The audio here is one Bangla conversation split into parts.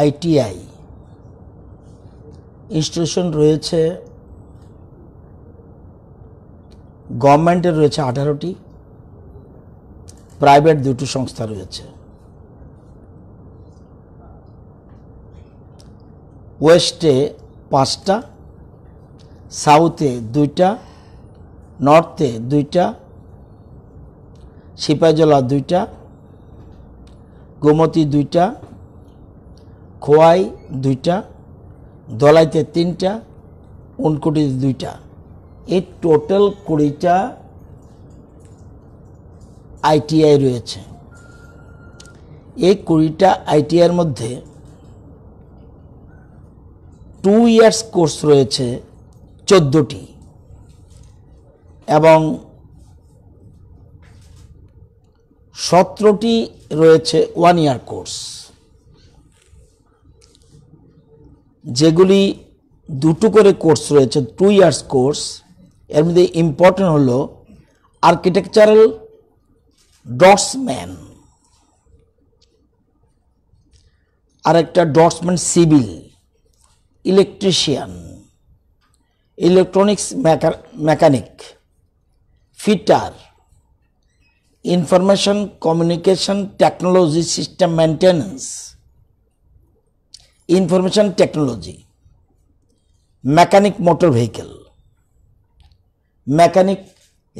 আইটিআই ইনস্টিটিউশন রয়েছে গভর্নমেন্টের রয়েছে আঠারোটি প্রাইভেট দুটো সংস্থা রয়েছে ওয়েস্টে পাঁচটা সাউথে দুইটা নর্থে দুইটা সিপাহীজলা দুইটা গোমতী দুইটা খোয়াই দুইটা দলাইতে তিনটা উনকুটিতে দুইটা এই টোটাল কুড়িটা আইটিআই রয়েছে এই কুড়িটা আইটিআইয়ের মধ্যে টু ইয়ার্স কোর্স রয়েছে চোদ্দোটি এবং সতেরোটি রয়েছে ওয়ান ইয়ার কোর্স যেগুলি দুটো করে কোর্স রয়েছে টু ইয়ার্স কোর্স এর মধ্যে ইম্পর্টেন্ট হলো আর্কিটেকচারাল ডটসম্যান আর একটা draughtsman civil electrician electronics mechanic fitter information communication technology system maintenance information technology mechanic motor vehicle mechanic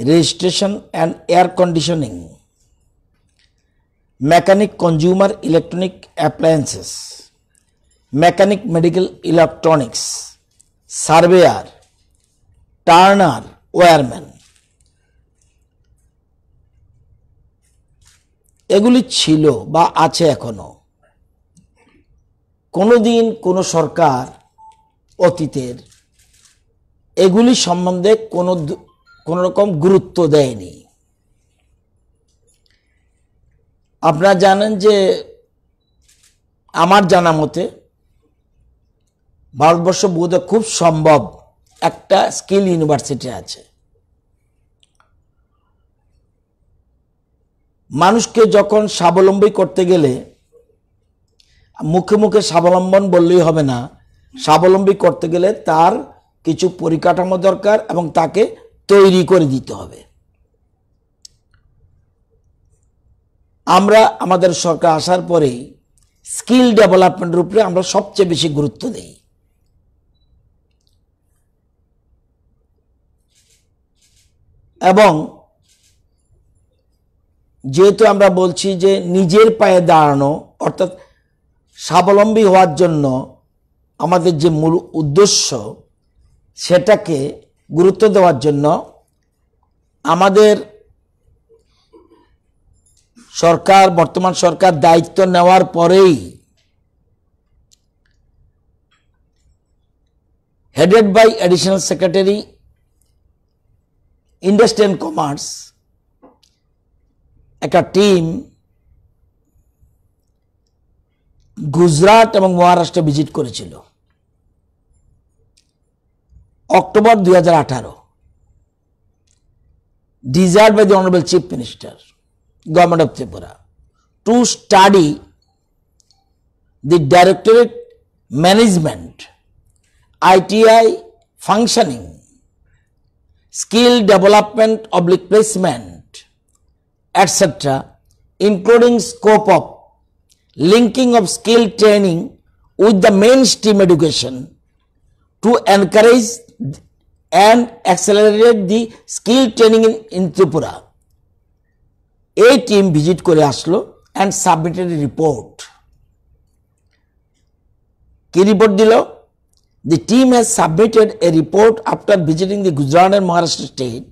registration and air conditioning mechanic consumer electronic appliances mechanic medical electronics surveyor turner wireman এগুলি ছিল বা আছে এখনও কোনো দিন কোনো সরকার অতীতের এগুলি সম্বন্ধে কোনো কোনো রকম গুরুত্ব দেয়নি আপনারা জানেন যে আমার জানা মতে ভারতবর্ষ বোধ খুব সম্ভব একটা স্কিল ইউনিভার্সিটি আছে মানুষকে যখন স্বাবলম্বী করতে গেলে মুখে মুখে স্বাবলম্বন বললেই হবে না স্বাবলম্বী করতে গেলে তার কিছু পরিকাঠামো দরকার এবং তাকে তৈরি করে দিতে হবে আমরা আমাদের সরকার আসার পরেই স্কিল ডেভেলপমেন্টের উপরে আমরা সবচেয়ে বেশি গুরুত্ব দিই এবং যেহেতু আমরা বলছি যে নিজের পায়ে দাঁড়ানো অর্থাৎ স্বাবলম্বী হওয়ার জন্য আমাদের যে মূল উদ্দেশ্য সেটাকে গুরুত্ব দেওয়ার জন্য আমাদের সরকার বর্তমান সরকার দায়িত্ব নেওয়ার পরেই headed by additional secretary industry and commerce একটা টিম গুজরাট এবং মহারাষ্ট্র ভিজিট করেছিল অক্টোবর দুই হাজার আঠারো desired by the honourable chief minister government of Tripura to study the directorate management ITI functioning skill development oblique placement etc including scope of linking of skill training with the mainstream education to encourage and accelerate the skill training in, in Tripura. এই টিম ভিজিট করে আসলো অ্যান্ড সাবমিটেড রিপোর্ট কি রিপোর্ট দিল the team has submitted a report after visiting the Gujarat and Maharashtra state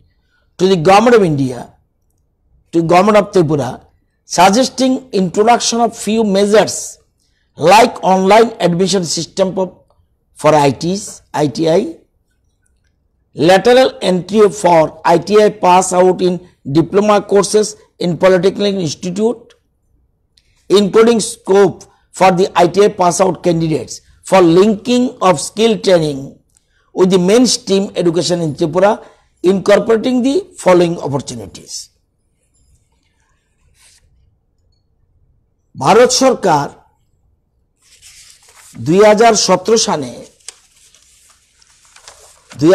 to the government of India to government of Tripura suggesting introduction of few measures like online admission system for ITs, ITI, lateral entry for ITI pass out in diploma courses in Polytechnic Institute, including scope for the ITI pass out candidates for linking of skill training with the mainstream education in Tripura, incorporating the following opportunities. Bharat সরকার দুই সালে দুই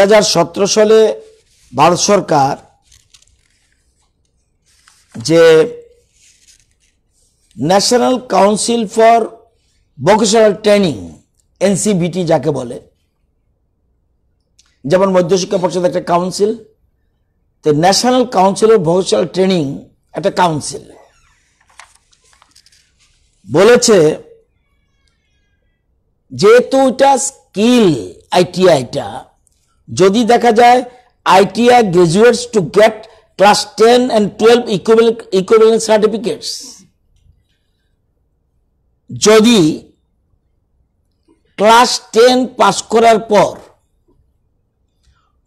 সালে ভারত সরকার যে national council for vocational training NCVT যাকে বলে যেমন মধ্যশিক্ষা পরিষদ একটা কাউন্সিল তো national council of vocational training একটা কাউন্সিল বলেছে যেহেতু এটা স্কিল আইটিআইটা যদি দেখা যায় ITI graduates to get class ten and twelve equivalent certificates যদি ক্লাস টেন পাস করার পর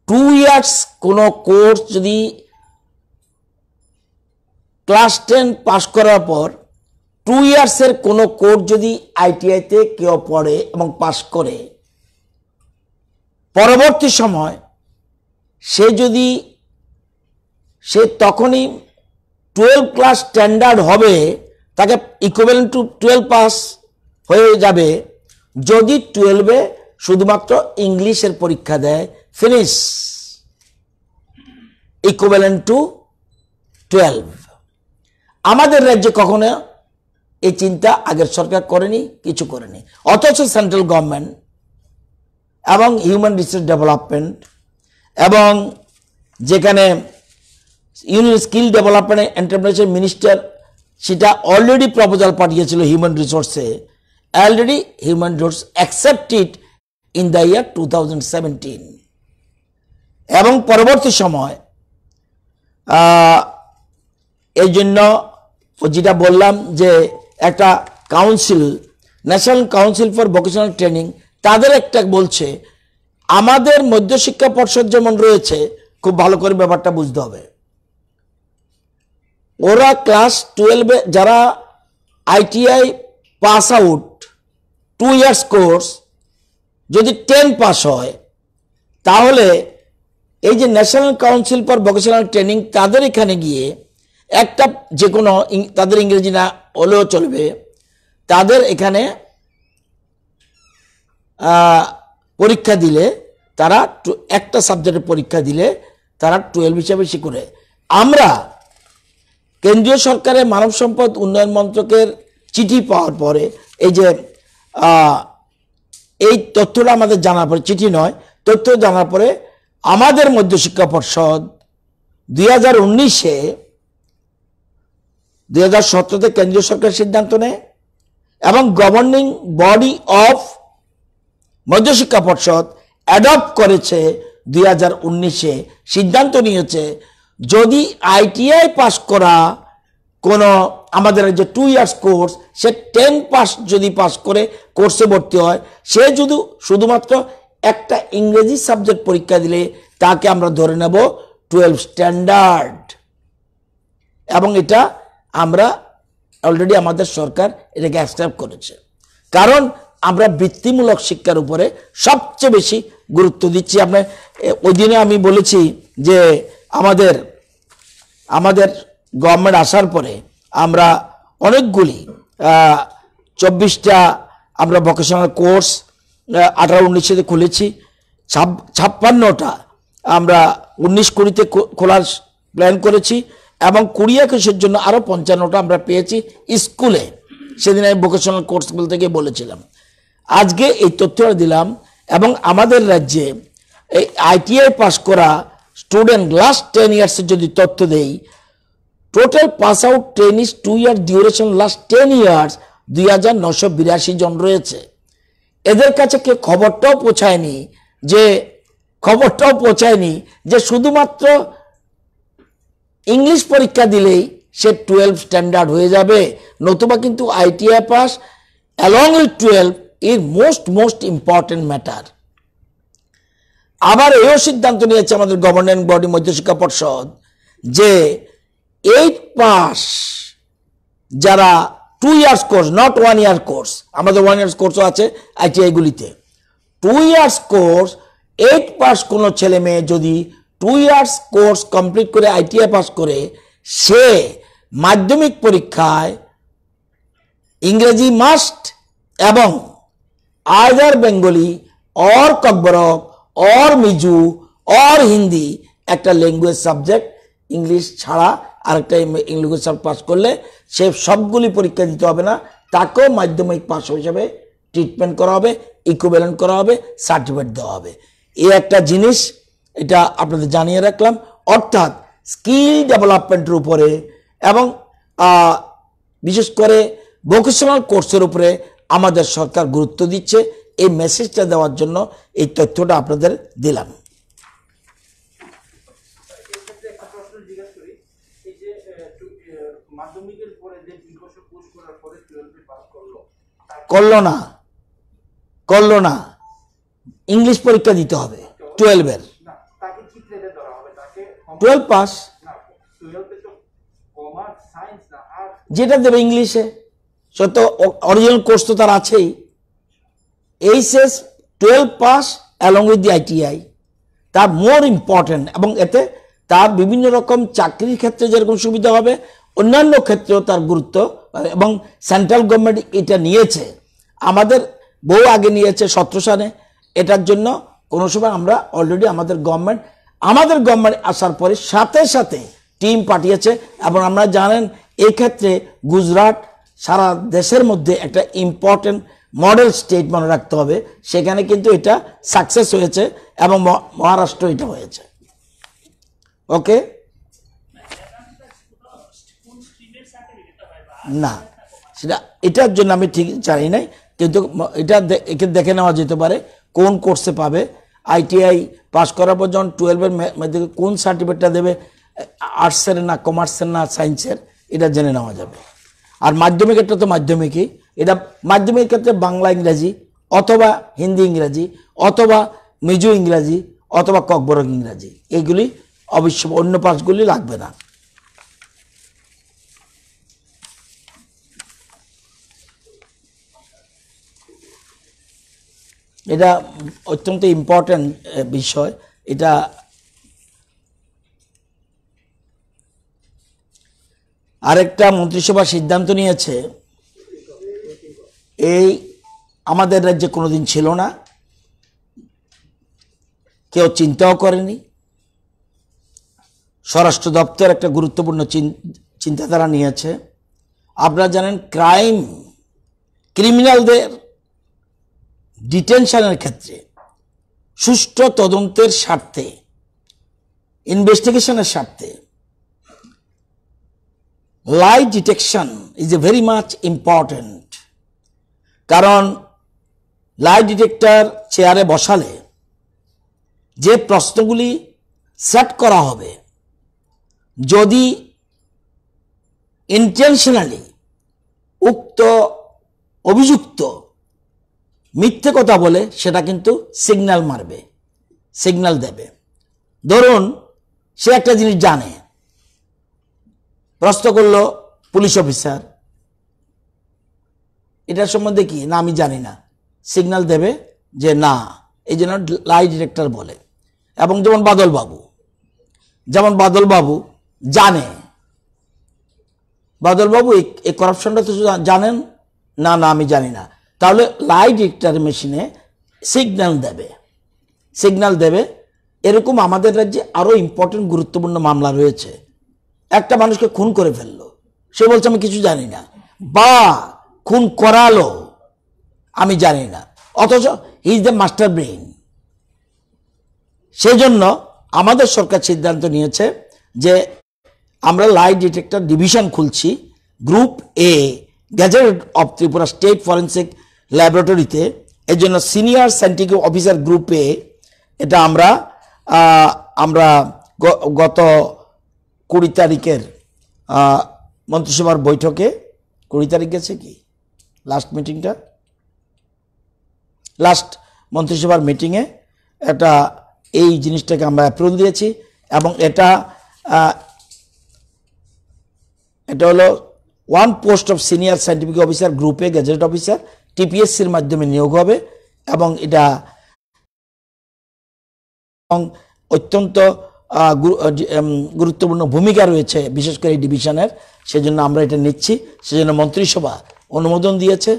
টু ইয়ার্স কোনো কোর্স যদি ক্লাস টেন পাস করার পর টু ইয়ার্সের কোনো কোর্স যদি আইটিআইতে কেউ পড়ে এবং পাশ করে পরবর্তী সময় সে যদি সে তখনই টুয়েলভ ক্লাস স্ট্যান্ডার্ড হবে তাকে ইকুয়েল টু টুয়েলভ পাস হয়ে যাবে যদি টুয়েলভে শুধুমাত্র ইংলিশের পরীক্ষা দেয় ফিনিশ ইকুয়েল টু টুয়েলভ আমাদের রাজ্যে কখনো এই চিন্তা আগের সরকার করেনি কিছু করেনি অথচ সেন্ট্রাল গভর্নমেন্ট এবং হিউম্যান রিসোর্স ডেভেলপমেন্ট এবং যেখানে union skill development entrepreneur minister সেটা অলরেডি প্রপোজাল পাঠিয়েছিল হিউম্যান রিসোর্সে already human resource accepted in the year two এবং পরবর্তী সময় এই জন্য যেটা বললাম যে একটা council national council for vocational training তাদের একটা বলছে আমাদের মধ্যশিক্ষা পর্ষদ যেমন রয়েছে খুব ভালো করে ব্যাপারটা বুঝতে হবে ওরা ক্লাস টুয়েলভে যারা ITI pass out two years course যদি টেন পাস হয় তাহলে এই যে national council for vocational training তাদের এখানে গিয়ে একটা যে কোনো তাদের ইংরেজি না হলেও চলবে তাদের এখানে পরীক্ষা দিলে তারা একটা সাবজেক্টের পরীক্ষা দিলে তারা টুয়েলভ হিসাবে শিখুরে আমরা কেন্দ্রীয় সরকারের মানব সম্পদ উন্নয়ন মন্ত্রকের চিঠি পাওয়ার পরে এই যে এই তথ্যটা আমাদের জানার পরে চিঠি নয় তথ্য জানার পরে আমাদের মধ্য শিক্ষা পর্ষদ দুই হাজার উনিশে দুই হাজার সতেরোতে কেন্দ্রীয় সরকার সিদ্ধান্ত নেয় এবং গভর্নিং বডি অফ মধ্যশিক্ষা পর্ষদ অ্যাডপ্ট করেছে দুই হাজার উনিশে সিদ্ধান্ত নিয়েছে যদি আইটিআই পাস করা কোনো আমাদের যে টু ইয়ার্স কোর্স সে টেন পাস যদি পাস করে কোর্সে ভর্তি হয় সে যদি শুধুমাত্র একটা ইংরেজি সাবজেক্ট পরীক্ষা দিলে তাকে আমরা ধরে নেব টুয়েলভ স্ট্যান্ডার্ড এবং এটা আমরা অলরেডি আমাদের সরকার এটাকে অ্যাকসেপ্ট করেছে কারণ আমরা বৃত্তিমূলক শিক্ষার উপরে সবচেয়ে বেশি গুরুত্ব দিচ্ছি আপনার ওই দিনে আমি বলেছি যে আমাদের আমাদের গভর্নমেন্ট আসার পরে আমরা অনেকগুলি চব্বিশটা আমরা ভোকেশনাল কোর্স আঠারো উনিশে খুলেছি ছাপ্পান্নটা আমরা উনিশ কুড়িতে খোলার প্ল্যান করেছি এবং কুড়ি একুশের জন্য আরও পঞ্চান্নটা আমরা পেয়েছি স্কুলে সেদিন আমি ভোকেশনাল কোর্স বলতে গিয়ে বলেছিলাম আজকে এই তথ্যটা দিলাম এবং আমাদের রাজ্যে এই আইটিআই পাস করা স্টুডেন্ট লাস্ট টেন ইয়ার্সের যদি তথ্য দেই total pass out ten is two year duration last ten years দুই হাজার নশো বিরাশি জন রয়েছে এদের কাছে কে খবরটাও পৌঁছায়নি যে খবরটাও পৌঁছায়নি যে শুধুমাত্র ইংলিশ পরীক্ষা দিলেই সে টুয়েলভ স্ট্যান্ডার্ড হয়ে যাবে নতুবা কিন্তু ITI pass along with twelve is most most important matter আবার এও সিদ্ধান্ত নিয়েছে আমাদের গভর্নমেন্ট বডি মধ্যশিক্ষা পর্ষদ যে এইট পাস যারা two years course not one year course আমাদের ওয়ান ইয়ার্স কোর্সও আছে আইটিআইগুলিতে two years course eight pass কোনো ছেলে মেয়ে যদি টু ইয়ার্স কোর্স কমপ্লিট করে আইটিআই পাস করে সে মাধ্যমিক পরীক্ষায় ইংরেজি মাস্ট এবং other Bengali or Kokborok or Mizo or Hindi একটা ল্যাঙ্গুয়েজ সাবজেক্ট ইংলিশ ছাড়া আরেকটা ইংলিশ পাস করলে সে সবগুলি পরীক্ষা দিতে হবে না তাকেও মাধ্যমিক পাস হিসাবে ট্রিটমেন্ট করা হবে ইকুবেলেন্ট করা হবে সার্টিফিকেট দেওয়া হবে এই একটা জিনিস এটা আপনাদের জানিয়ে রাখলাম অর্থাৎ স্কিল ডেভেলপমেন্টের উপরে এবং বিশেষ করে ভোকেশনাল কোর্সের উপরে আমাদের সরকার গুরুত্ব দিচ্ছে এই মেসেজটা দেওয়ার জন্য এই তথ্যটা আপনাদের দিলাম করলো না করলো না ইংলিশ পরীক্ষা দিতে হবে টুয়েলভের টুয়েলভ পাস যেটা দেবে ইংলিশে সত্য অরিজিনাল কোর্স তো তার আছেই HS twelve pass along with the ITI তার মোর ইম্পর্ট্যান্ট এবং এতে তার বিভিন্ন রকম চাকরির ক্ষেত্রে যেরকম সুবিধা হবে অন্যান্য ক্ষেত্রেও তার গুরুত্ব এবং সেন্ট্রাল গভর্নমেন্ট এটা নিয়েছে আমাদের বহু আগে নিয়েছে সত্র সালে এটার জন্য কোনো সময় আমরা অলরেডি আমাদের গভর্নমেন্ট আমাদের গভর্নমেন্ট আসার পরে সাথে সাথে টিম পাঠিয়েছে এবং আমরা জানেন এক্ষেত্রে গুজরাট সারা দেশের মধ্যে একটা ইম্পর্টেন্ট মডেল স্টেট মনে রাখতে হবে সেখানে কিন্তু এটা সাকসেস হয়েছে এবং মহারাষ্ট্র এটা হয়েছে ওকে না সেটা এটার জন্য আমি ঠিক জানি নাই কিন্তু এটা দেখে নেওয়া যেতে পারে কোন কোর্সে পাবে আইটিআই পাশ করার পর যখন টুয়েলভের ম্যাট্রিক কোন সার্টিফিকেটটা দেবে আর্টসের না কমার্সের না সায়েন্সের এটা জেনে নেওয়া যাবে আর মাধ্যমিক একটা তো মাধ্যমিকই এটা মাধ্যমিক ক্ষেত্রে বাংলা ইংরাজি অথবা হিন্দি ইংরাজি অথবা মিজো ইংরাজি অথবা ককবরক ইংরাজি এইগুলি অবশ্য অন্য পাশগুলি লাগবে না এটা অত্যন্ত ইম্পর্ট্যান্ট বিষয় এটা আরেকটা মন্ত্রিসভা সিদ্ধান্ত নিয়েছে এই আমাদের রাজ্যে কোনোদিন ছিল না কেউ চিন্তাও করেনি স্বরাষ্ট্র দপ্তর একটা গুরুত্বপূর্ণ চিন্তাধারা নিয়েছে আপনারা জানেন ক্রাইম ক্রিমিনালদের ডিটেনশনের ক্ষেত্রে সুষ্ঠু তদন্তের স্বার্থে ইনভেস্টিগেশনের স্বার্থে lie detection is a very much important কারণ লাই ডিটেক্টর চেয়ারে বসালে যে প্রশ্নগুলি সেট করা হবে যদি ইন্টেনশনালি উক্ত অভিযুক্ত মিথ্যে কথা বলে সেটা কিন্তু সিগন্যাল মারবে সিগন্যাল দেবে ধরুন সে একটা জিনিস জানে প্রশ্ন করলো পুলিশ অফিসার এটার সম্বন্ধে কি না আমি জানি না সিগন্যাল দেবে যে না এই জন্য লাই ডিরেক্টর বলে এবং যেমন বাদলবাবু যেমন বাদলবাবু জানে বাদলবাবু এই করাপশনটা তো জানেন না না আমি জানি না তাহলে লাই ডিটেক্টার মেশিনে সিগন্যাল দেবে সিগন্যাল দেবে এরকম আমাদের রাজ্যে আরও ইম্পর্টেন্ট গুরুত্বপূর্ণ মামলা রয়েছে একটা মানুষকে খুন করে ফেললো সে বলছে আমি কিছু জানি না বা খুন করালো আমি জানি না অথচ he is the master brain সেজন্য আমাদের সরকার সিদ্ধান্ত নিয়েছে যে আমরা লাই ডিটেক্টর ডিভিশন খুলছি group A gazette of Tripura state forensic ল্যাবরেটরিতে এর জন্য সিনিয়র সায়েন্টিফিক অফিসার গ্রুপে এটা আমরা আমরা গত কুড়ি তারিখের মন্ত্রিসভার বৈঠকে কুড়ি তারিখ গেছে কি লাস্ট মিটিংটা লাস্ট মন্ত্রিসভার মিটিংয়ে এটা এই জিনিসটাকে আমরা অ্যাপ্রুভ দিয়েছি এবং এটা এটা হলো one post of senior scientific officer গ্রুপে গেজেট অফিসার টিপিএসসির মাধ্যমে নিয়োগ হবে এবং এটা অত্যন্ত গুরুত্বপূর্ণ ভূমিকা রয়েছে বিশেষ করে এই ডিভিশনের সেজন্য আমরা এটা নিচ্ছি সেজন্য মন্ত্রিসভা অনুমোদন দিয়েছে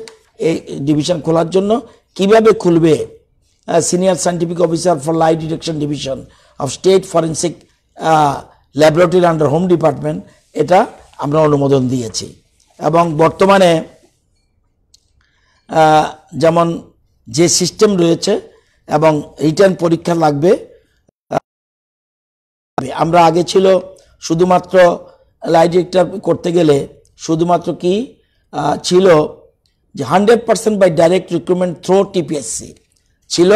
এই ডিভিশন খোলার জন্য কিভাবে খুলবে senior scientific officer for lie detection division of state forensic laboratory under home department এটা আমরা অনুমোদন দিয়েছি এবং বর্তমানে যেমন যে সিস্টেম রয়েছে এবং রিটার্ন পরীক্ষা লাগবে আমরা আগে ছিল শুধুমাত্র লাইডিক্টার করতে গেলে শুধুমাত্র কি ছিল যে hundred percent by direct recruitment through TPSC ছিল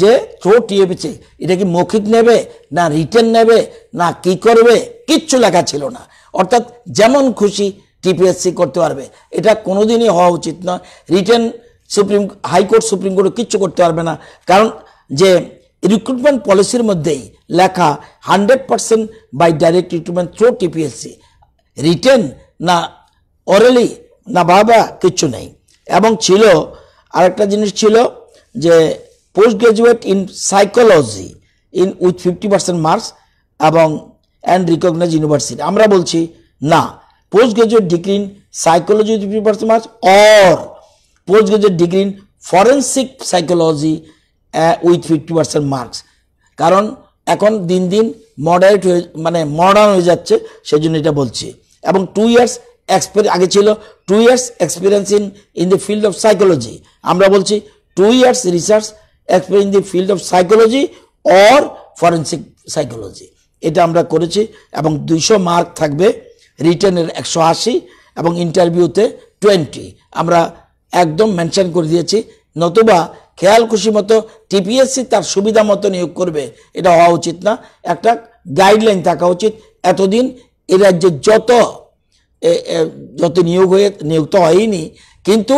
যে থ্রো টিএপিসি এটা কি মৌখিক নেবে না রিটার্ন নেবে না কি করবে কিচ্ছু লেখা ছিল না অর্থাৎ যেমন খুশি টিপিএসসি করতে পারবে এটা কোনোদিনই হওয়া উচিত নয় রিটেন সুপ্রিম হাইকোর্ট সুপ্রিম কোর্টও কিচ্ছু করতে পারবে না কারণ যে রিক্রুটমেন্ট পলিসির মধ্যেই লেখা hundred percent by direct recruitment through TPSC written না অরেলি না বাবা কিচ্ছু নেই এবং ছিল আরেকটা জিনিস ছিল যে post graduate in psychology in with fifty percent marks এবং অ্যান্ড রিকগনাইজ ইউনিভার্সিটি আমরা বলছি না postgraduate degree in psychology with Professor Maharaj or postgraduate degree in forensic psychology uh, with 50 percent marks কারণ এখন দিন দিন মডারেট হয়ে মানে মডার্ন হয়ে যাচ্ছে সেই জন্য এটা বলছি এবং টু ইয়ার্স এক্সপেরিয়েন্স আগে ছিল two years experience in in the field of psychology আমরা বলছি two years research experience in the field of psychology or forensic psychology এটা আমরা করেছি এবং দুইশো মার্ক থাকবে রিটার্নের একশো আশি এবং ইন্টারভিউতে টোয়েন্টি আমরা একদম মেনশন করে দিয়েছি নতুবা খেয়াল খুশি মতো টিপিএসসি তার সুবিধা মতো নিয়োগ করবে এটা হওয়া উচিত না একটা গাইডলাইন থাকা উচিত এতদিন এ রাজ্যে যত যত নিয়োগ হয়ে নিয়োগ তো হয়নি কিন্তু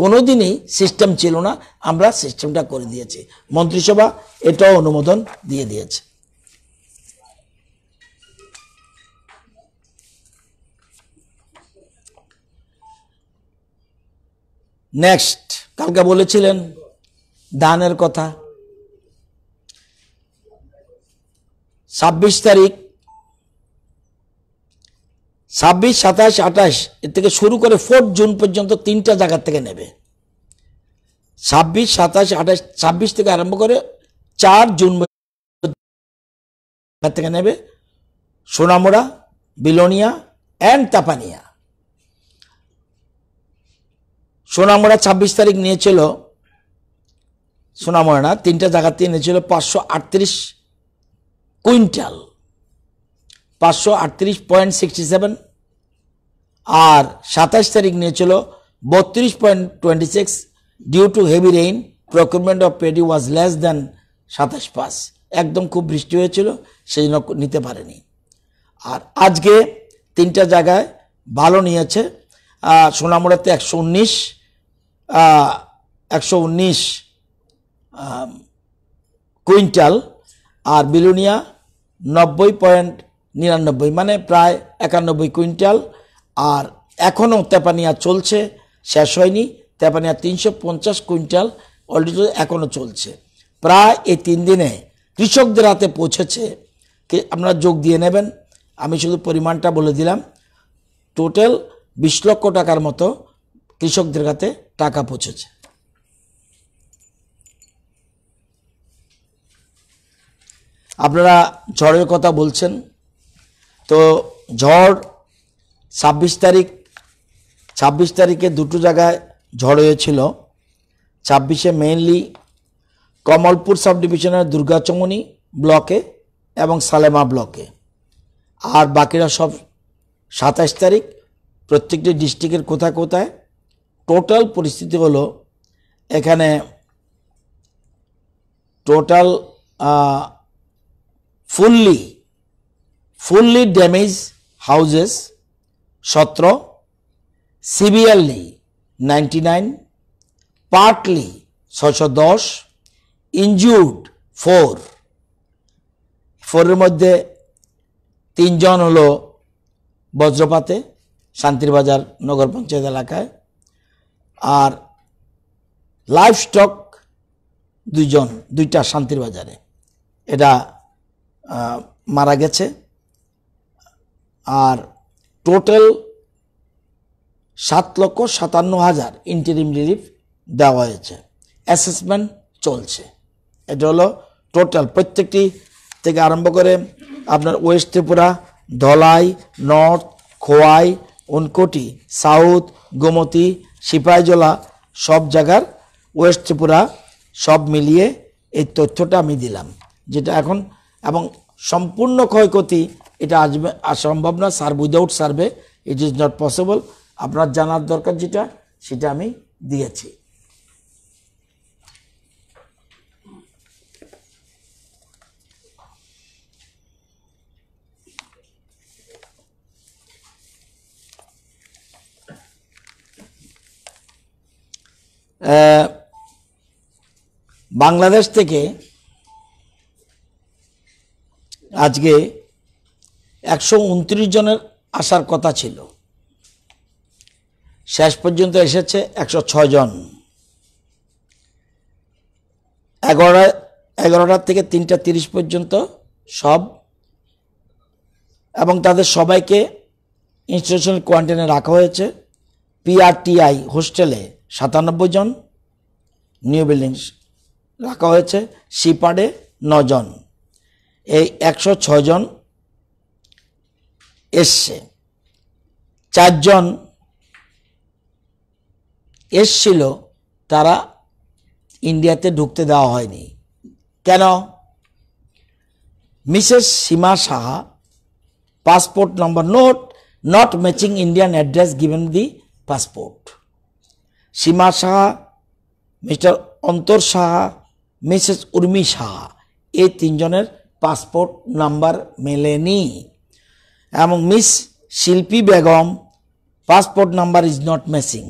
কোনো দিনই সিস্টেম ছিল না আমরা সিস্টেমটা করে দিয়েছি মন্ত্রিসভা এটাও অনুমোদন দিয়ে দিয়েছে নেক্সট কালকে বলেছিলেন দানের কথা ছাব্বিশ তারিখ ছাব্বিশ সাতাশ আঠাশ এর থেকে শুরু করে ফোর্থ জুন পর্যন্ত তিনটা জায়গার থেকে নেবে ছাব্বিশ সাতাশ আঠাশ ছাব্বিশ থেকে আরম্ভ করে চার জুন থেকে নেবে সোনামোড়া বিলোনিয়া অ্যান্ড তাপানিয়া সোনামড়া ২৬ তারিখ নিয়েছিল সোনামড়া না তিনটা জায়গাতে নিয়েছিল পাঁচশো আটত্রিশ কুইন্টাল পাঁচশো আটত্রিশ পয়েন্ট সিক্সটি সেভেন আর সাতাশ তারিখ নিয়েছিল বত্রিশ point twenty six due to heavy rain procurement of paddy was less than সাতাশ পাস একদম খুব বৃষ্টি হয়েছিল সেই জন্য নিতে পারেনি আর আজকে তিনটা জায়গায় ভালো নিয়েছে সোনামোড়াতে একশো উনিশ একশো উনিশ কুইন্টাল আর বিলুনিয়া নব্বই পয়েন্ট নিরানব্বই মানে প্রায় একানব্বই কুইন্টাল আর এখনও তেপানিয়া চলছে শেষ হয়নি তেপানিয়া তিনশো পঞ্চাশ কুইন্টাল অলরেডি এখনও চলছে প্রায় এই তিন দিনে কৃষকদের হাতে পৌঁছেছে আপনারা যোগ দিয়ে নেবেন আমি শুধু পরিমাণটা বলে দিলাম টোটাল বিশ লক্ষ টাকার মতো কৃষকদের হাতে টাকা পৌঁছেছে আপনারা ঝড়ের কথা বলছেন তো ঝড় ছাব্বিশ তারিখ ছাব্বিশ তারিখে দুটো জায়গায় ঝড় হয়েছিল ছাব্বিশে মেইনলি কমলপুর সাব ডিভিশনের দুর্গাচমনি ব্লকে এবং সালেমা ব্লকে আর বাকিরা সব সাতাশ তারিখ প্রত্যেকটি ডিস্ট্রিক্টের কোথায় কোথায় টোটাল পরিস্থিতি হলো এখানে total fully fully damage houses সত্র সিভিয়ারলি নাইনটি নাইন পার্টলি ছশো দশ ইনজুর্ড ফোর ফোরের মধ্যে তিনজন হল বজ্রপাতে শান্তিরবাজার নগর পঞ্চায়েত এলাকায় আর লাইফ স্টক দুইজন দুইটা শান্তির বাজারে এটা মারা গেছে আর টোটাল সাত লক্ষ সাতান্ন হাজার ইন্টারিম রিলিফ দেওয়া হয়েছে অ্যাসেসমেন্ট চলছে এটা হলো টোটাল প্রত্যেকটি থেকে আরম্ভ করে আপনার west Tripura Dhalai north Khowai Unakoti south Gomati Sepahijala সব জায়গার ওয়েস্ট ত্রিপুরা সব মিলিয়ে এই তথ্যটা আমি দিলাম যেটা এখন এবং সম্পূর্ণ ক্ষয়ক্ষতি এটা আসবে সম্ভব না sir without survey it is not possible আপনার জানার দরকার যেটা সেটা আমি দিয়েছি বাংলাদেশ থেকে আজকে একশো উনত্রিশ জনের আসার কথা ছিল শেষ পর্যন্ত এসেছে একশো জন এগারোটা এগারোটার থেকে তিনটা তিরিশ পর্যন্ত সব এবং তাদের সবাইকে ইনস্টিটিউশনাল কোয়ারেন্টাইনে রাখা হয়েছে পিআরটিআই হোস্টেলে সাতানব্বই জন নিউ বিল্ডিং রাখা হয়েছে ন নজন এই একশো ছজন এসছে চারজন এসছিল তারা ইন্ডিয়াতে ঢুকতে দেওয়া হয়নি কেন Mrs Seema Saha passport number not not matching Indian address given the passport Seema Saha Mr Antar Saha Mrs Urmi Saha এই তিনজনের পাসপোর্ট নাম্বার মেলেনি এবং Miss Shilpi Begum passport number is not matching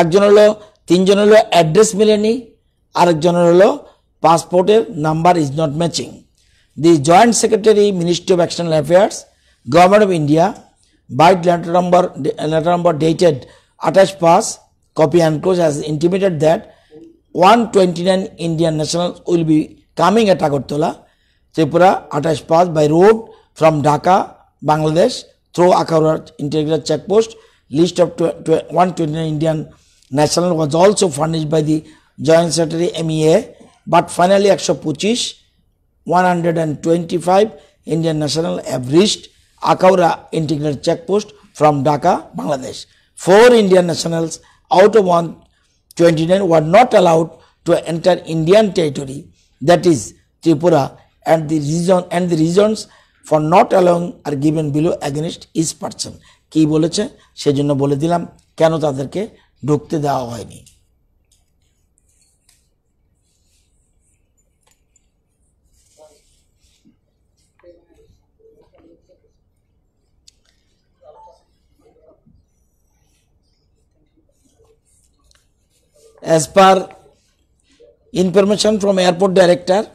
একজন হলো তিনজন হলো অ্যাড্রেস মেলেনি আরেকজনের হলো পাসপোর্টের number is not matching the joint secretary ministry of external affairs government of India vide letter number letter number dated আঠাশ পাঁচ Kopiankos has intimated that 129 Indian nationals will be coming at Agartala, Tripura, Atash Pass by road from Dhaka, Bangladesh through Akara integrated checkpost. List of 129 Indian nationals was also furnished by the Joint Secretary MEA, but finally 125, 125 Indian nationals have reached Akaura integrated checkpost from Dhaka, Bangladesh. Four Indian nationals out of 129 were not allowed to enter Indian territory, that is Tripura, and the reason and the reasons for not allowing are given below against each person. কি বলেছে সেজন্য বলে দিলাম কেন তাদেরকে ঢুকতে দেওয়া হয়নি as per information from airport director,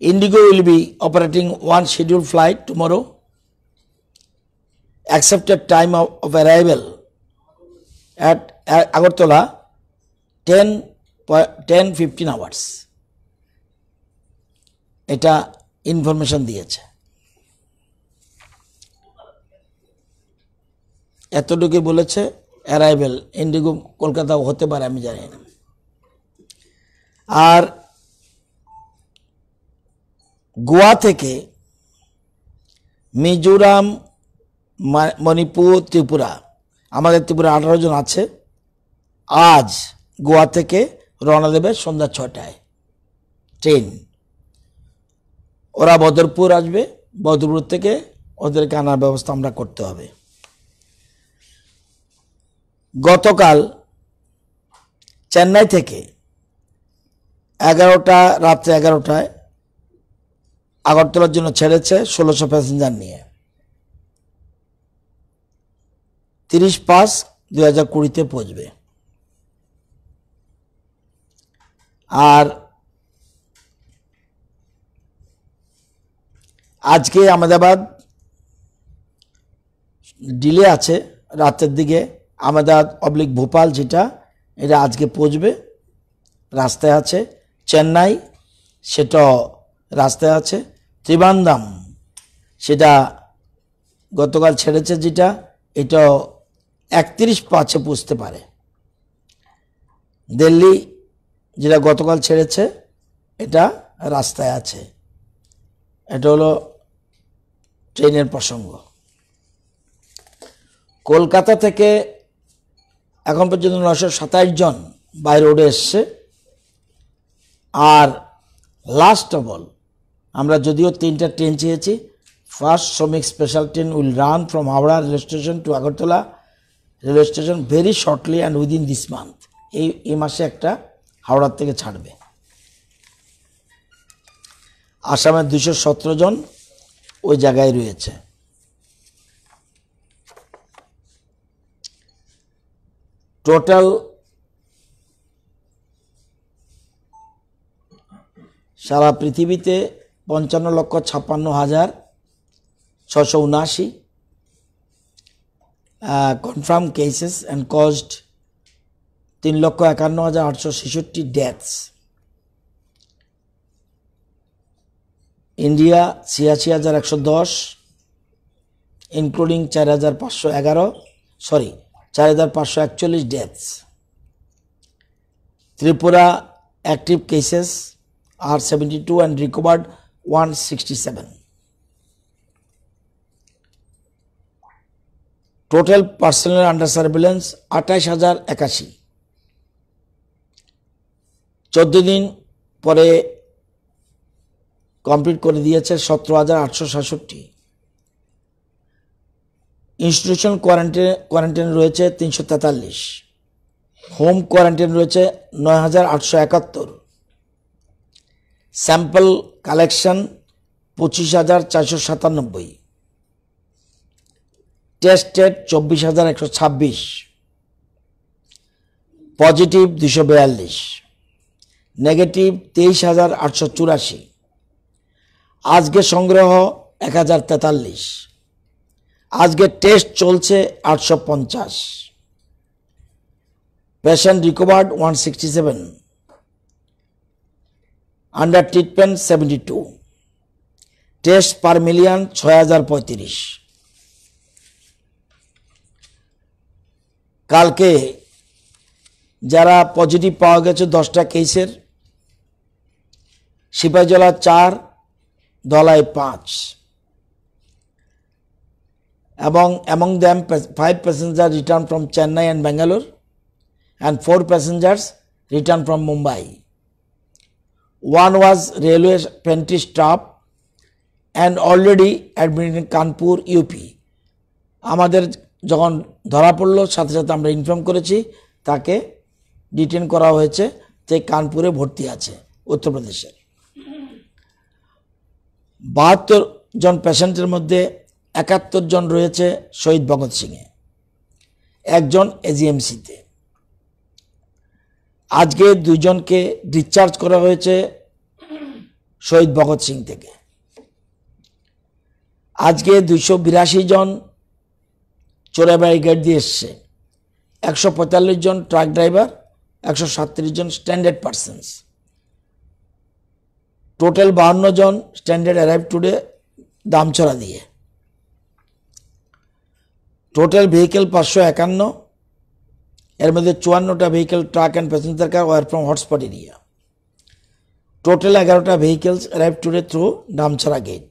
Indigo will be operating one scheduled flight tomorrow. Accepted time of, of arrival at Agartala 10, 10 15 hours. এটা ইনফরমেশন দিয়েছে এতটুকু বলেছে অ্যারাইভেল ইন্ডিগো কলকাতাও হতে পারে আমি জানি না আর গোয়া থেকে মিজোরাম মণিপুর ত্রিপুরা আমাদের ত্রিপুরা আঠারো জন আছে আজ গোয়া থেকে রওনা দেবে সন্ধ্যা ছটায় ট্রেন ওরা বদরপুর আসবে বদরপুর থেকে ওদেরকে আনার ব্যবস্থা আমরা করতে হবে গতকাল চেন্নাই থেকে এগারোটা রাত্রে এগারোটায় আগরতলার জন্য ছেড়েছে ষোলোশো প্যাসেঞ্জার নিয়ে তিরিশ পাঁচ দু হাজার কুড়িতে পৌঁছবে আর আজকে আহমেদাবাদ ডিলে আছে রাতের দিকে আহমেদাবাদ অবলিক ভোপাল যেটা এটা আজকে পচবে রাস্তায় আছে চেন্নাই সেটা রাস্তায় আছে ত্রিবান্দাম সেটা গতকাল ছেড়েছে যেটা এটা একত্রিশ পাঁচে পুষতে পারে দিল্লি যেটা গতকাল ছেড়েছে এটা রাস্তায় আছে এটা হলো ট্রেনের প্রসঙ্গ কলকাতা থেকে এখন পর্যন্ত নশো সাতাশ জন বাই রোডে এসছে আর লাস্ট অফ অল আমরা যদিও তিনটা ট্রেন চেয়েছি first Shramik special train will run from Howrah rail station to Agartala railway station very shortly and within this month এই এই মাসে একটা হাওড়ার থেকে ছাড়বে আসামের দুশো সতেরো জন ওই জায়গায় রয়েছে টোটাল সারা পৃথিবীতে পঞ্চান্ন লক্ষ ছাপ্পান্ন হাজার ছশো উনাশি কনফার্ম কেসেস অ্যান্ড কজড তিন লক্ষ একান্ন হাজার আটশো ছেষট্টি ডেথস ইন্ডিয়া ছিয়াশি হাজার একশো দশ ইনক্লুডিং চার হাজার পাঁচশো এগারো সরি চার হাজার পাঁচশো একচল্লিশ ডেথস ত্রিপুরা অ্যাক্টিভ কেসেস আর seventy two and recovered one sixty seven total personal under surveillance আঠাশ হাজার একাশি চোদ্দ দিন পরে কমপ্লিট করে দিয়েছে সতেরো হাজার আটশো সাতষট্টি ইনস্টিটিউশন কোয়ারেন্টিন কোয়ারেন্টাইন রয়েছে তিনশো তেতাল্লিশ হোম কোয়ারেন্টাইন রয়েছে নয় হাজার আটশো একাত্তর স্যাম্পল কালেকশন পঁচিশ হাজার চারশো সাতানব্বই টেস্টেড চব্বিশ হাজার একশো ছাব্বিশ পজিটিভ দুশো বিয়াল্লিশ নেগেটিভ তেইশ হাজার আটশো চুরাশি আজকে সংগ্রহ এক হাজার তেতাল্লিশ আজকে টেস্ট চলছে আটশো পঞ্চাশ patient recovered one sixty seven under treatment seventy two test per million ছয় হাজার পঁয়ত্রিশ কালকে যারা পজিটিভ পাওয়া গেছে দশটা কেসের সিপাহীজলা চার দলায় পাঁচ among, among them 5 passengers returned from Chennai and Bangalore and 4 passengers returned from Mumbai. One was railway apprentice staff and already admitted in Kanpur, UP. আমাদের যখন ধরা পড়লো সাথে সাথে আমরা ইনফর্ম করেছি তাকে ডিটেন করা হয়েছে যে কানপুরে ভর্তি আছে উত্তরপ্রদেশের বাহাত্তর জন পেশেন্টের মধ্যে একাত্তর জন রয়েছে শহীদ ভগৎ সিংয়ে একজন এজিএমসিতে আজকে দুইজনকে ডিসচার্জ করা হয়েছে শহীদ ভগৎ সিং থেকে আজকে দুইশো বিরাশি জন চোরাবাড়ি গেট দিয়ে এসছে একশো পঁয়তাল্লিশ জন ট্রাক ড্রাইভার একশো সাতত্রিশ জন স্ট্যান্ডার্ড পার্সনস টোটাল বাহান্ন জন স্ট্যান্ডার্ড অ্যারাইভ টুডে দামছড়া দিয়ে টোটাল ভেহিকেল পাঁচশো একান্ন এর মধ্যে চুয়ান্নটা vehicle truck and passenger car were from hotspot area total এগারোটা vehicles arrive today through Damchhara gate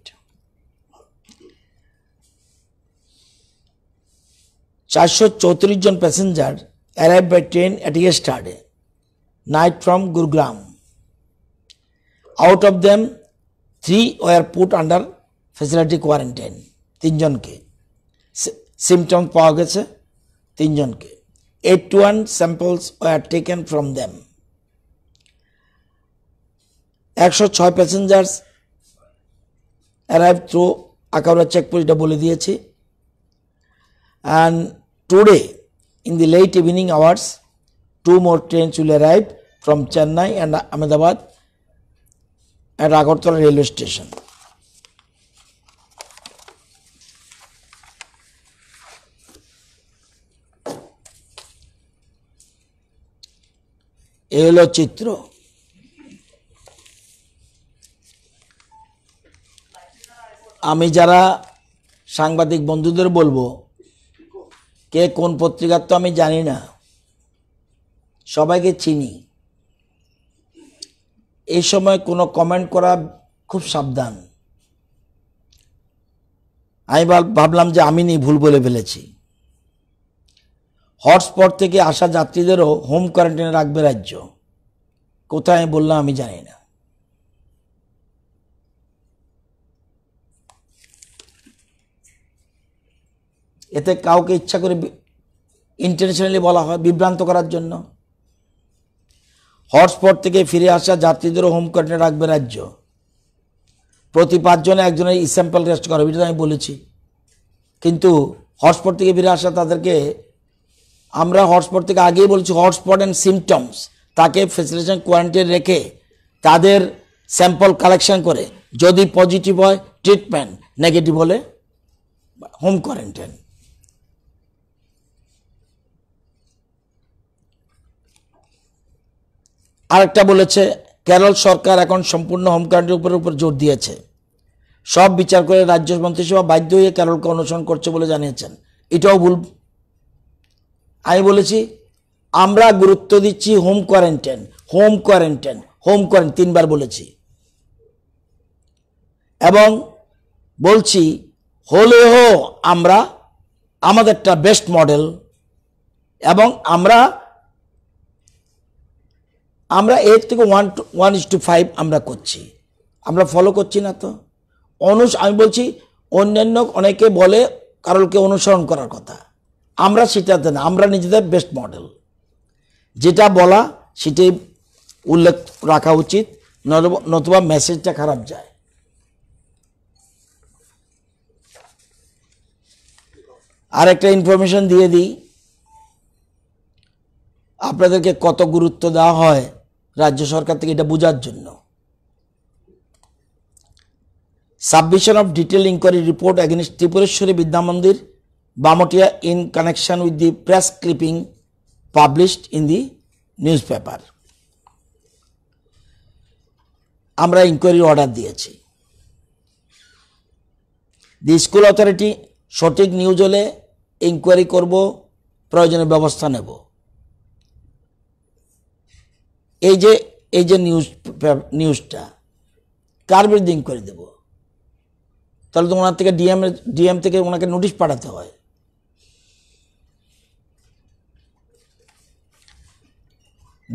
চারশো চৌত্রিশ জন passenger arrive by train at yesterday night from Gurugram out of them three were put under facility quarantine তিনজনকে symptom পাওয়া গেছে তিনজনকে eight one samples were taken from them একশো ছয় প্যাসেঞ্জার্স অ্যারাইভ থ্রু আকাউরা চেকপোস্টটা বলে দিয়েছি and today in the late evening hours two more train will arrive from Chennai and Ahmedabad and Agartala railway station এ হলো চিত্র আমি যারা সাংবাদিক বন্ধুদের বলবো কে কোন পত্রিকার তো আমি জানি না সবাইকে চিনি এই সময় কোনো কমেন্ট করা খুব সাবধান আমি ভাবলাম যে আমি নি ভুল বলে ফেলেছি হটস্পট থেকে আসা যাত্রীদেরও হোম কোয়ারেন্টাইনে রাখবে রাজ্য কোথায় আমি বললাম আমি জানি না এতে কাউকে ইচ্ছা করে ইন্টারন্যাশনালি বলা হয় বিভ্রান্ত করার জন্য হটস্পট থেকে ফিরে আসা যাত্রীদেরও হোম কোয়ারেন্টাইনে রাখবে রাজ্য প্রতি পাঁচজনে একজনের স্যাম্পল টেস্ট করা এটা আমি বলেছি কিন্তু হটস্পট থেকে ফিরে আসা তাদেরকে আমরা হটস্পট থেকে আগেই বলছি হটস্পট অ্যান্ড সিমটমস তাকে ফেসিলেশন কোয়ারেন্টাইন রেখে তাদের স্যাম্পল কালেকশন করে যদি পজিটিভ হয় ট্রিটমেন্ট নেগেটিভ হলে হোম কোয়ারেন্টাইন আরেকটা বলেছে কেরল সরকার এখন সম্পূর্ণ হোম কোয়ারেন্টাইন উপর উপর জোর দিয়েছে সব বিচার করে রাজ্য মন্ত্রিসভা বাধ্য হয়ে কেরলকে অনুসরণ করছে বলে জানিয়েছেন এটাও ভুল আমি বলেছি আমরা গুরুত্ব দিচ্ছি home quarantine home quarantine home quarantine তিনবার বলেছি এবং বলছি হলেও আমরা আমাদেরটা বেস্ট মডেল এবং আমরা আমরা এর থেকে one two one is two five আমরা করছি আমরা ফলো করছি না তো অনুস আমি বলছি অন্যান্য অনেকে বলে কারোকে অনুসরণ করার কথা আমরা সেটা না আমরা নিজেদের বেস্ট মডেল যেটা বলা সেটাই উল্লেখ রাখা উচিত নতুবা মেসেজটা খারাপ যায় আর একটা ইনফরমেশন দিয়ে দিই আপনাদেরকে কত গুরুত্ব দেওয়া হয় রাজ্য সরকার থেকে এটা বোঝার জন্য submission of detail inquiry report against Tripureshwari Vidya Mandir Bamotia in connection with the press clipping published in the newspaper. আমরা ইনকোয়ারি অর্ডার দিয়েছি দি স্কুল অথরিটি সঠিক নিউজ হলে ইনকোয়ারি করব প্রয়োজনীয় ব্যবস্থা নেব এই যে এই যে নিউজ নিউজটা কার বিরুদ্ধে ইনকোয়ারি দেব তাহলে তো ওনার থেকে ডিএম ডিএম থেকে ওনাকে নোটিশ পাঠাতে হয়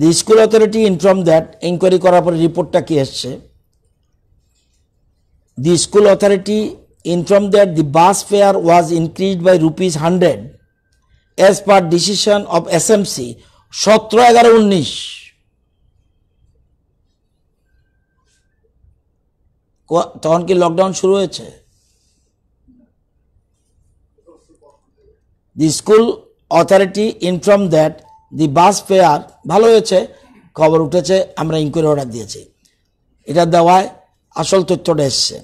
the school authority inform that inquiry করার পরে রিপোর্টটা কী এসছে the school authority inform that the bus fare was increase by rupees hundred as per decision of C সতেরো এগারো উনিশ তখন কি লকডাউন শুরু হয়েছে the school authority inform that the bus fare ভালো হয়েছে খবর উঠেছে আমরা ইনকোয়ারি অর্ডার দিয়েছি এটা দেওয়ায় আসল তথ্যটা এসছে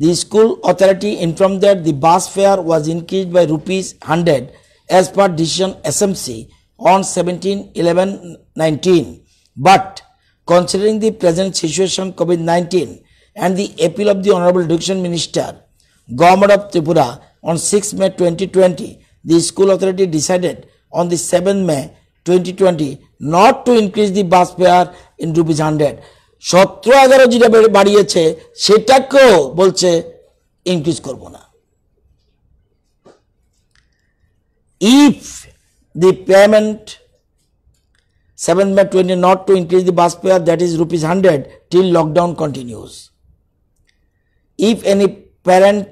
the school authority inform that the bus fare was increase by rupees hundred as per decision S M C on seventeen eleven nineteen but considering the present situation covid nineteen and the appeal of the honourable education minister government of Tripura on six May twenty twenty the school authority decided on the 7th May 2020 not to increase the bus fare in rupees 100 সতেরো এগারো যেটা বাড়িয়েছে সেটাকেও বলছে ইনক্রিজ করব না if the payment seven May twenty not to increase the bus fare that is rupees hundred till lockdown continues if any parent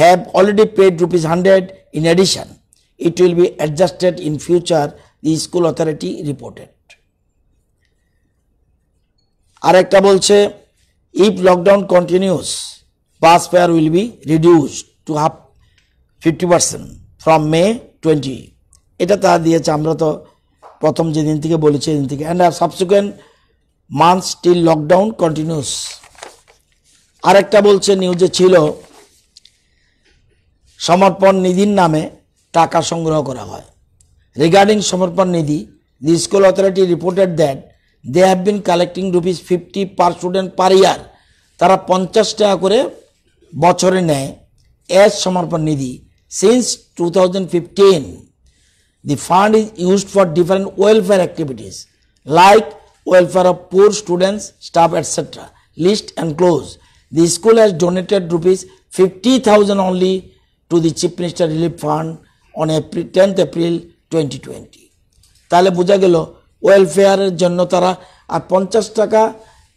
have already paid rupees hundred in addition it will be adjusted in future the school authority reported আরেকটা বলছে if lockdown continues bus fare will be reduce to half fifty percent from May twenty এটা তারা দিয়েছে আমরা তো প্রথম যেদিন থেকে বলেছি সেদিন থেকে and subsequent months till lockdown continues আরেকটা বলছে নিউজে ছিল সমর্পণ নিধির নামে টাকা সংগ্রহ করা হয় regarding Samarpan Nidhi the school authority reported that they have been collecting rupees fifty per student per year তারা পঞ্চাশ টাকা করে বছরে নেয় as Samarpan Nidhi since two thousand fifteen the fund is used for different welfare activities like welfare of poor students staff etcetera list and close the school has donated rupees fifty thousand only to the chief minister relief fund on April tenth April twenty twenty তাহলে বোঝা গেল ওয়েলফেয়ারের জন্য তারা আর পঞ্চাশ টাকা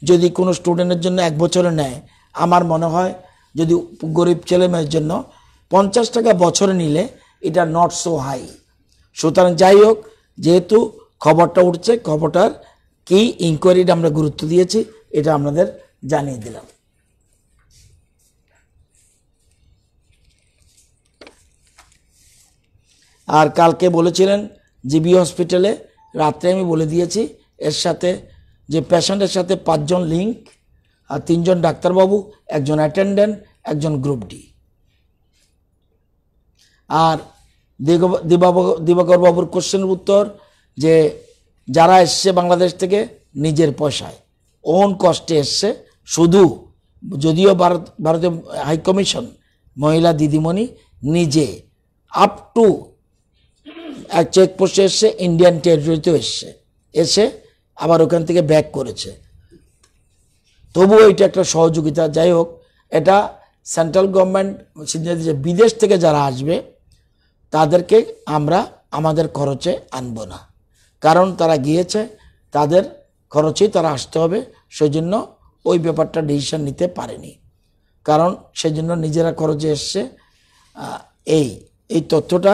যদি কোনো স্টুডেন্টের জন্য এক বছরে নেয় আমার মনে হয় যদি গরিব ছেলে মেয়ের জন্য পঞ্চাশ টাকা বছরে নিলে এটা নট সো হাই সুতরাং যাই হোক যেহেতু খবরটা উঠছে খবরটার কি ইনকোয়ারিটা আমরা গুরুত্ব দিয়েছি এটা আপনাদের জানিয়ে দিলাম আর কালকে বলেছিলেন জিবি হসপিটালে রাত্রে আমি বলে দিয়েছি এর সাথে যে পেশেন্টের সাথে পাঁচজন লিঙ্ক আর তিনজন ডাক্তারবাবু একজন অ্যাটেন্ডেন্ট একজন গ্রুপ ডি আর দিবাকর বাবুর কোশ্চেনের উত্তর যে যারা এসছে বাংলাদেশ থেকে নিজের পয়সায় ওন কষ্টে এসছে শুধু যদিও ভারত ভারতীয় হাইকমিশন মহিলা দিদিমণি নিজে আপ টু চেকপোস্টে এসছে ইন্ডিয়ান টেরিটরিতেও এসছে এসে আবার ওখান থেকে ব্যাক করেছে তবুও এটা একটা সহযোগিতা যাই হোক এটা সেন্ট্রাল গভর্নমেন্ট সিদ্ধান্ত যে বিদেশ থেকে যারা আসবে তাদেরকে আমরা আমাদের খরচে আনব না কারণ তারা গিয়েছে তাদের খরচেই তারা আসতে হবে সেই জন্য ওই ব্যাপারটা ডিসিশন নিতে পারেনি কারণ সেজন্য নিজেরা খরচে এসছে এই এই তথ্যটা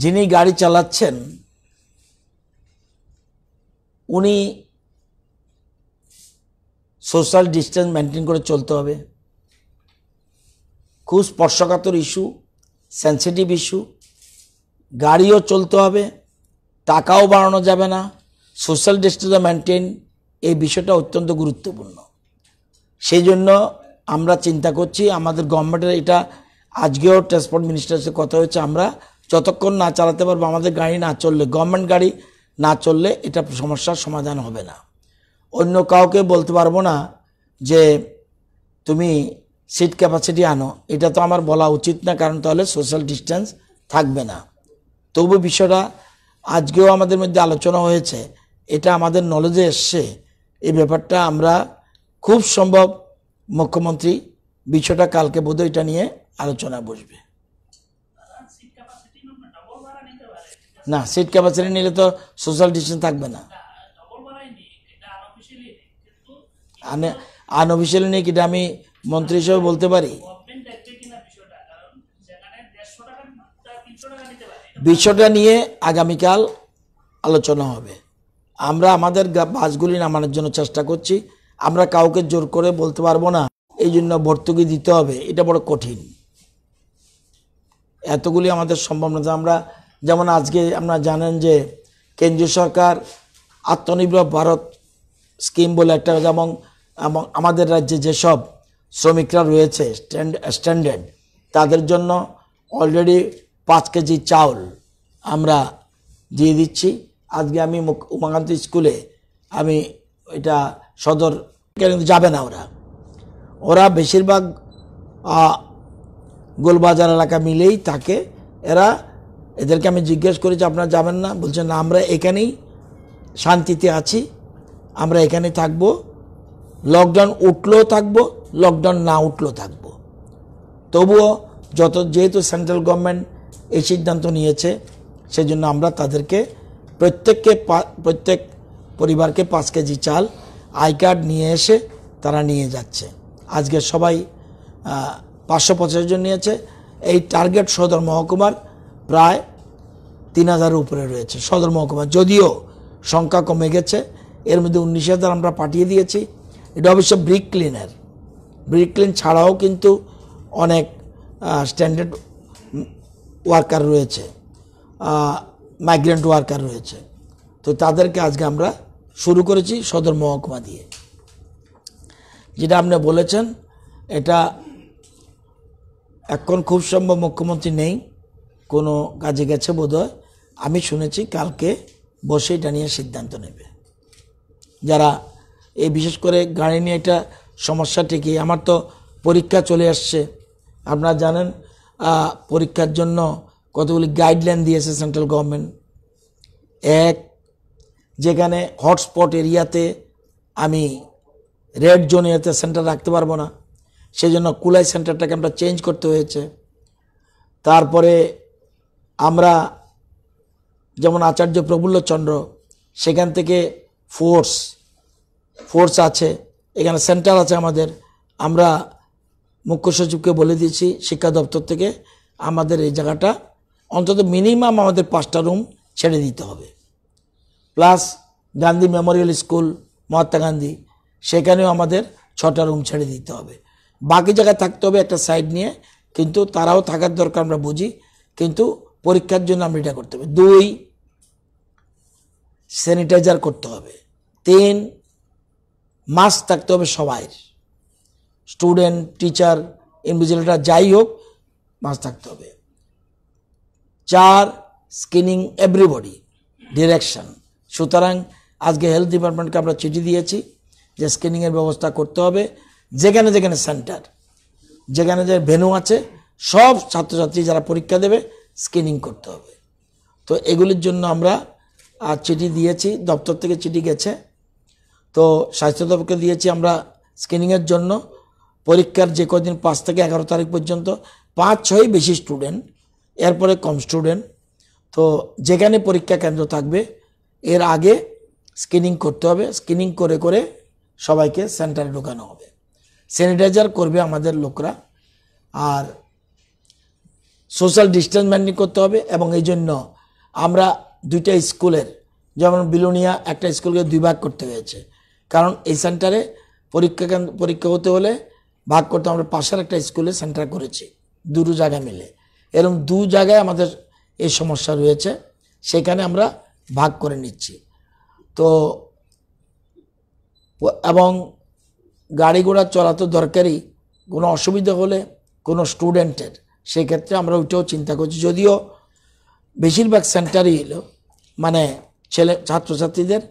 যিনি গাড়ি চালাচ্ছেন উনি সোশ্যাল ডিস্টেন্স মেনটেন করে চলতে হবে খুব স্পর্শকাতর ইস্যু সেন্সিটিভ ইস্যু গাড়িও চলতে হবে টাকাও বাড়ানো যাবে না সোশ্যাল ডিস্টেন্স মেনটেন এই বিষয়টা অত্যন্ত গুরুত্বপূর্ণ সেই জন্য আমরা চিন্তা করছি আমাদের গভর্নমেন্টের এটা আজকেও ট্রান্সপোর্ট মিনিস্টারের সাথে কথা হয়েছে আমরা যতক্ষণ না চালাতে পারবো আমাদের গাড়ি না চললে গভর্নমেন্ট গাড়ি না চললে এটা সমস্যার সমাধান হবে না অন্য কাউকে বলতে পারবো না যে তুমি সিট ক্যাপাসিটি আনো এটা তো আমার বলা উচিত না কারণ তাহলে সোশ্যাল ডিস্টেন্স থাকবে না তবু বিষয়টা আজকেও আমাদের মধ্যে আলোচনা হয়েছে এটা আমাদের নলেজে এসছে এই ব্যাপারটা আমরা খুব সম্ভব মুখ্যমন্ত্রী বিষয়টা কালকে বোধহয় এটা নিয়ে আলোচনা বসবে না সিট ক্যাপাসিটি নিলে তো সোশ্যাল ডিস্টেন্স থাকবে না আনঅফিসিয়ালি নিয়ে কিটা আমি মন্ত্রী হিসেবে বলতে পারি বিষয়টা নিয়ে আগামীকাল আলোচনা হবে আমরা আমাদের বাসগুলি নামানোর জন্য চেষ্টা করছি আমরা কাউকে জোর করে বলতে পারবো না এই জন্য ভর্তুকি দিতে হবে এটা বড় কঠিন এতগুলি আমাদের সম্ভব না আমরা যেমন আজকে আপনারা জানেন যে কেন্দ্রীয় সরকার আত্মনির্ভর ভারত স্কিম বলে একটা যেমন এবং আমাদের রাজ্যে যেসব শ্রমিকরা রয়েছে স্ট্যান্ডার্ড তাদের জন্য অলরেডি পাঁচ কেজি চাউল আমরা দিয়ে দিচ্ছি আজকে আমি উমাকান্তি স্কুলে আমি এটা সদর কিন্তু যাবে না ওরা ওরা বেশিরভাগ গোলবাজার এলাকা মিলেই থাকে এরা এদেরকে আমি জিজ্ঞেস করেছি আপনারা যাবেন না বলছেন না আমরা এখানেই শান্তিতে আছি আমরা এখানে থাকব লকডাউন উঠলেও থাকব লকডাউন না উঠলেও থাকব তবুও যত যেহেতু সেন্ট্রাল গভর্নমেন্ট এই সিদ্ধান্ত নিয়েছে সেই জন্য আমরা তাদেরকে প্রত্যেককে প্রত্যেক পরিবারকে পাঁচ কেজি চাল আই কার্ড নিয়ে এসে তারা নিয়ে যাচ্ছে আজকে সবাই পাঁচশো পঁচাশ জন নিয়েছে এই টার্গেট সদর মহকুমার প্রায় তিন হাজারের উপরে রয়েছে সদর মহকুমা যদিও সংখ্যা কমে গেছে এর মধ্যে উনিশ হাজার আমরা পাঠিয়ে দিয়েছি এটা অবশ্য ব্রিক ক্লিনের ব্রিক ক্লিন ছাড়াও কিন্তু অনেক স্ট্যান্ডার্ড ওয়ার্কার রয়েছে মাইগ্রেন্ট ওয়ার্কার রয়েছে তো তাদেরকে আজকে আমরা শুরু করেছি সদর মহকুমা দিয়ে যেটা আপনি বলেছেন এটা এখন খুব সম্ভব মুখ্যমন্ত্রী নেই কোনো কাজে গেছে বোধহয় আমি শুনেছি কালকে বসে এটা নিয়ে সিদ্ধান্ত নেবে যারা এই বিশেষ করে গাড়ি নিয়ে এটা সমস্যাটি কি আমার তো পরীক্ষা চলে আসছে আপনারা জানেন পরীক্ষার জন্য কতগুলি গাইডলাইন দিয়েছে সেন্ট্রাল গভর্নমেন্ট এক যেখানে হটস্পট এরিয়াতে আমি রেড জোন এরিয়াতে সেন্টার রাখতে পারবো না সেজন্য কুলাই সেন্টারটাকে আমরা চেঞ্জ করতে হয়েছে তারপরে আমরা যেমন আচার্য প্রফুল্লচন্দ্র সেখান থেকে ফোর্স ফোর্স আছে এখানে সেন্টার আছে আমাদের আমরা মুখ্য সচিবকে বলে দিয়েছি শিক্ষা দপ্তর থেকে আমাদের এই জায়গাটা অন্তত মিনিমাম আমাদের পাঁচটা রুম ছেড়ে দিতে হবে plus Gandhi memorial school Mahatma Gandhi সেখানেও আমাদের ছটা রুম ছেড়ে দিতে হবে বাকি জায়গায় থাকতে হবে একটা সাইড নিয়ে কিন্তু তারাও থাকার দরকার আমরা বুঝি কিন্তু পরীক্ষার জন্য আমরা এটা করতে হবে দুই স্যানিটাইজার করতে হবে তিন মাস্ক থাকতে হবে সবাই স্টুডেন্ট টিচার ইনভিজুয়ালরা যাই হোক মাস্ক থাকতে হবে চার স্ক্রিনিং এভরিবডি ডিরেকশন সুতরাং আজকে হেলথ ডিপার্টমেন্টকে আমরা চিঠি দিয়েছি যে স্ক্রিনিংয়ের ব্যবস্থা করতে হবে যেখানে যেখানে সেন্টার যেখানে যে ভেনু আছে সব ছাত্রছাত্রী যারা পরীক্ষা দেবে স্ক্রিনিং করতে হবে তো এগুলির জন্য আমরা চিঠি দিয়েছি দপ্তর থেকে চিঠি গেছে তো স্বাস্থ্য দপ্তরকে দিয়েছি আমরা স্ক্রিনিংয়ের জন্য পরীক্ষার যে কদিন পাঁচ থেকে এগারো তারিখ পর্যন্ত পাঁচ ছয় বেশি স্টুডেন্ট এরপরে কম স্টুডেন্ট তো যেখানে পরীক্ষা কেন্দ্র থাকবে এর আগে স্ক্রিনিং করতে হবে স্ক্রিনিং করে করে সবাইকে সেন্টারে ঢোকানো হবে স্যানিটাইজার করবে আমাদের লোকরা আর সোশ্যাল ডিস্টেন্স মেনটেন করতে হবে এবং এই জন্য আমরা দুইটা স্কুলের যেমন বিলোনিয়া একটা স্কুলকে দুই ভাগ করতে হয়েছে কারণ এই সেন্টারে পরীক্ষা কেন্দ্র পরীক্ষা হতে হলে ভাগ করতে আমরা পাশের একটা স্কুলে সেন্টার করেছি দুটো জায়গা মিলে এরকম দু জায়গায় আমাদের এই সমস্যা রয়েছে সেখানে আমরা ভাগ করে নিচ্ছি তো এবং গাড়ি ঘোড়া চলা তো দরকারই কোনো অসুবিধা হলে কোনো স্টুডেন্টের সেক্ষেত্রে আমরা ওইটাও চিন্তা করছি যদিও বেশিরভাগ সেন্টারই এলো মানে ছেলে ছাত্রছাত্রীদের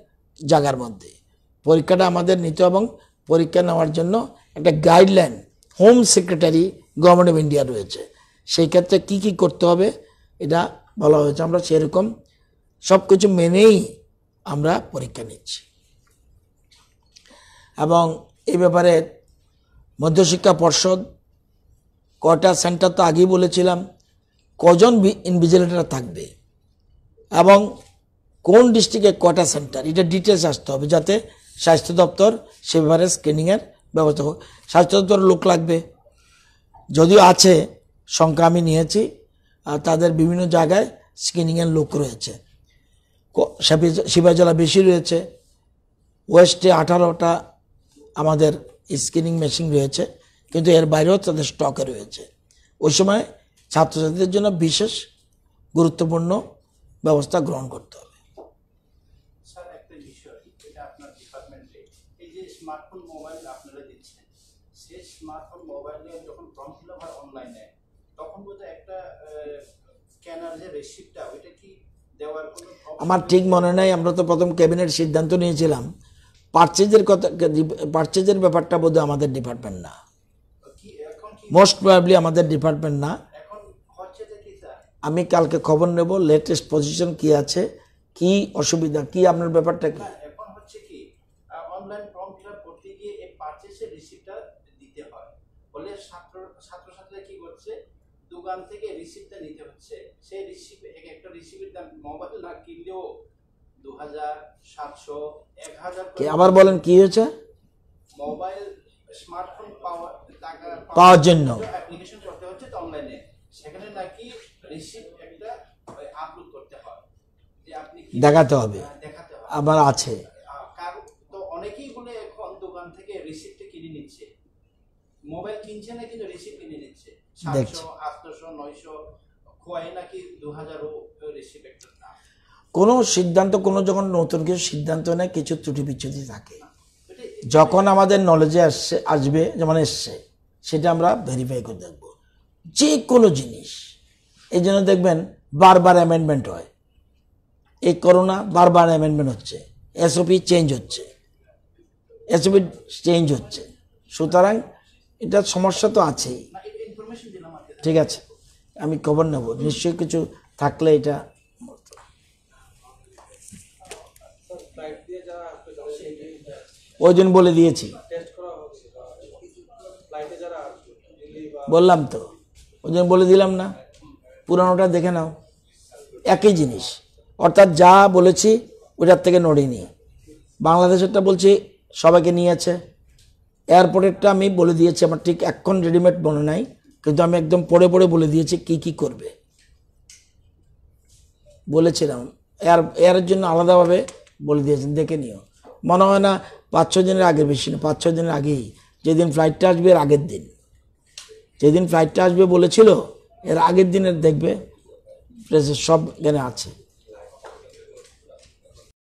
জায়গার মধ্যে পরীক্ষাটা আমাদের নিতে এবং পরীক্ষা নেওয়ার জন্য একটা guideline home secretary government of India রয়েছে সেই ক্ষেত্রে কী কী করতে হবে এটা বলা হয়েছে আমরা সেরকম সব কিছু মেনেই আমরা পরীক্ষা নিচ্ছি এবং এ ব্যাপারে মধ্যশিক্ষা পর্ষদ কটা সেন্টার তো আগেই বলেছিলাম কজন ইনভিজিলেটার থাকবে এবং কোন ডিস্ট্রিক্টে কটা সেন্টার এটা ডিটেলস আসতে হবে যাতে স্বাস্থ্য দপ্তর সে ব্যাপারে স্ক্রিনিংয়ের ব্যবস্থা হোক স্বাস্থ্য দপ্তর লোক লাগবে যদিও আছে সংখ্যা আমি নিয়েছি আর তাদের বিভিন্ন জায়গায় স্ক্রিনিংয়ের লোক রয়েছে শিবাজলা বেশি রয়েছে ওয়েস্টে আঠারোটা আমাদের স্ক্রিনিং মেশিন রয়েছে কিন্তু এর বাইরেও তাদের স্টকে রয়েছে ওই সময় ছাত্রছাত্রীদের জন্য বিশেষ গুরুত্বপূর্ণ ব্যবস্থা গ্রহণ করতে হবে আমার ঠিক মনে নাই আমরা তো প্রথম ক্যাবিনেট সিদ্ধান্ত নিয়েছিলাম পার্চেজের কথা পার্চেজের ব্যাপারটা বোধহয় আমাদের ডিপার্টমেন্ট না মোস্ট প্রবাবলি আমাদের ডিপার্টমেন্ট না আমি কালকে খবর নেব লেটেস্ট পজিশন কি আছে কি অসুবিধা কি আপনার ব্যাপারটা কি এখন হচ্ছে কি অনলাইন ফর্ম ফিল করতে গিয়ে রিসিপ্টটা দিতে হয় বলে ছাত্র ছাত্রছাত্রীরা থেকে রিসিপ্টটা হচ্ছে সেই এক একটা দাম দু হাজার সাতশো এক হাজার আবার বলেন কি হয়েছে মোবাইল স্মার্টফোন পাওয়ার পাওয়ার জন্য হ্যাঁ, দেখাতে হবে আবার আছে মোবাইল কিনছে না কিন্তু রিসিপ্ট কিনে নিচ্ছে নাকি দু রিসিপ্ট না কোনো সিদ্ধান্ত কোনো যখন নতুন কিছু সিদ্ধান্ত নেয় কিছু ত্রুটি বিচ্ছুতি থাকে যখন আমাদের নলেজে আসছে আসবে যেমন এসছে সেটা আমরা ভেরিফাই করে দেখব যে কোনো জিনিস এই জন্য দেখবেন বারবার অ্যামেন্ডমেন্ট হয় এই করোনা বারবার অ্যামেন্ডমেন্ট হচ্ছে এসওপি চেঞ্জ হচ্ছে এসওপি চেঞ্জ হচ্ছে সুতরাং এটা সমস্যা তো আছেই ঠিক আছে আমি খবর নেব নিশ্চয়ই কিছু থাকলে এটা ওই জন্য বলে দিয়েছি বললাম তো ওই জন্য বলে দিলাম না পুরানোটা দেখে নাও একই জিনিস অর্থাৎ যা বলেছি ওটার থেকে নড়িনি বাংলাদেশেরটা বলছি সবাইকে নিয়েছে এয়ারপোর্টেরটা আমি বলে দিয়েছি আমার ঠিক এখন রেডিমেড মনে নাই কিন্তু আমি একদম পড়ে পড়ে বলে দিয়েছি কি কি করবে বলেছিলাম এয়ার এয়ারের জন্য আলাদাভাবে বলে দিয়েছেন দেখে নিও মনে হয় না পাঁচ ছ দিনের আগে বেশি না পাঁচ ছ দিনের আগেই যেদিন ফ্লাইটটা আসবে এর আগের দিন যেদিন ফ্লাইটটা আসবে বলেছিল এর আগের দিনের দেখবে প্রেসের সব এখানে আছে